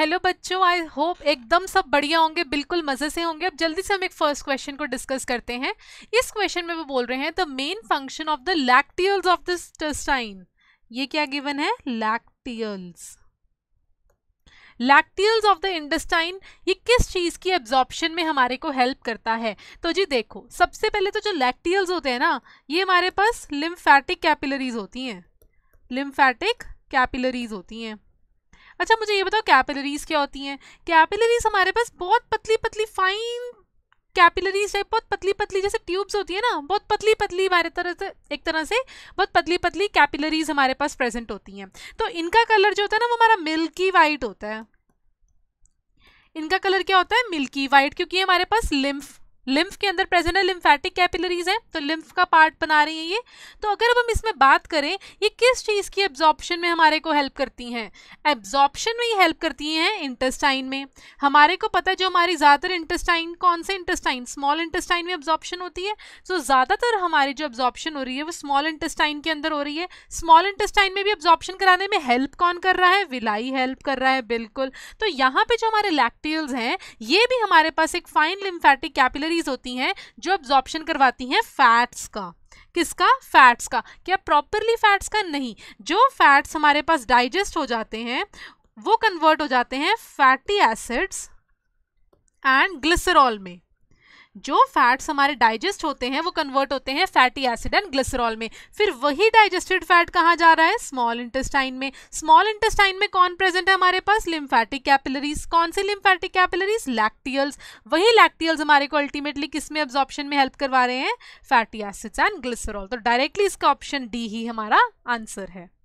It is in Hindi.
हेलो बच्चों आई होप एकदम सब बढ़िया होंगे बिल्कुल मज़े से होंगे अब जल्दी से हम एक फर्स्ट क्वेश्चन को डिस्कस करते हैं इस क्वेश्चन में वो बोल रहे हैं the main function of the lacteals of the स्टाइन ये क्या गिवन है lacteals lacteals of the intestine ये किस चीज़ की एब्जॉर्प्शन में हमारे को हेल्प करता है तो जी देखो सबसे पहले तो जो लैक्टियल्स होते हैं ना ये हमारे पास लिम्फैटिक कैपिलरीज होती हैं लिम्फैटिक कैपिलरीज होती हैं अच्छा मुझे ये बताओ कैपिलरीज क्या होती हैं कैपिलरीज हमारे पास बहुत पतली पतली फाइन कैपिलरीज है बहुत पतली पतली जैसे ट्यूब्स होती है ना बहुत पतली पतली हमारे तरह से एक तरह से बहुत पतली पतली कैपिलरीज हमारे पास प्रेजेंट होती हैं तो इनका कलर जो होता है ना वो हमारा मिल्की वाइट होता है इनका कलर क्या होता है मिल्की वाइट क्योंकि हमारे पास लिम्फ लिम्फ के अंदर प्रेजेंट है लिम्फेटिक कैपिलरीज हैं तो लिम्फ का पार्ट बना रही हैं ये तो अगर अब हम इसमें बात करें ये किस चीज़ की एब्जॉर्प्शन में हमारे को हेल्प करती हैं एब्जॉर्प्शन में ही हेल्प करती हैं इंटेस्टाइन में हमारे को पता है जो हमारी ज़्यादातर इंटेस्टाइन कौन से इंटेस्टाइन स्मॉल इंटेस्टाइन में एब्जॉर्प्शन होती है सो so, ज़्यादातर हमारी जो एब्जॉर्प्शन हो रही है वो स्मॉल इंटेस्टाइन के अंदर हो रही है स्मॉल इंटेस्टाइन में भी एब्जॉर्प्शन कराने में हेल्प कौन कर रहा है विलाई हेल्प कर रहा है बिल्कुल तो यहाँ पर जो हमारे लैक्टियल्स हैं ये भी हमारे पास एक फाइन लिम्फेटिक कैपिलरी कंपनीज होती हैं जो एब्जॉर्प्शन करवाती हैं फैट्स का किसका फैट्स का क्या प्रॉपरली फैट्स का नहीं जो फैट्स हमारे पास डाइजेस्ट हो जाते हैं वो कन्वर्ट हो जाते हैं फैटी एसिड्स एंड ग्लिसरॉल में जो फैट्स हमारे डाइजेस्ट होते हैं वो कन्वर्ट होते हैं फैटी एसिड एंड ग्लिसरॉल में फिर वही डाइजेस्टेड फैट कहाँ जा रहा है स्मॉल इंटेस्टाइन में स्मॉल इंटेस्टाइन में कौन प्रेजेंट है हमारे पास लिम्फैटिक कैपिलरीज कौन सी लिम्फैटिक कैपिलरीज लैक्टियल्स वही लैक्टियल्स हमारे को अल्टीमेटली किस में ऑब्जॉर्प्शन में हेल्प करवा रहे हैं फैटी एसिड्स एंड ग्लिसरॉल तो डायरेक्टली इसका ऑप्शन डी ही हमारा आंसर है